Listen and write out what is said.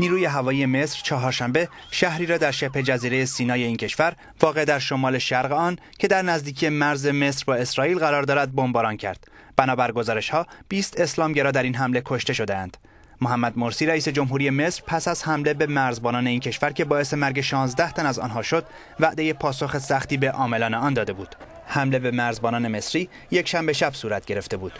نیروی هوایی مصر چهارشنبه شهری را در شبه جزیره سینای این کشور واقع در شمال شرق آن که در نزدیکی مرز مصر با اسرائیل قرار دارد بمباران کرد بنابر ها 20 اسلامگرا در این حمله کشته شدهاند محمد مرسی رئیس جمهوری مصر پس از حمله به مرزبانان این کشور که باعث مرگ 16 تن از آنها شد وعده پاسخ سختی به عاملان آن داده بود حمله به مرزبانان مصری یک شنبه شب صورت گرفته بود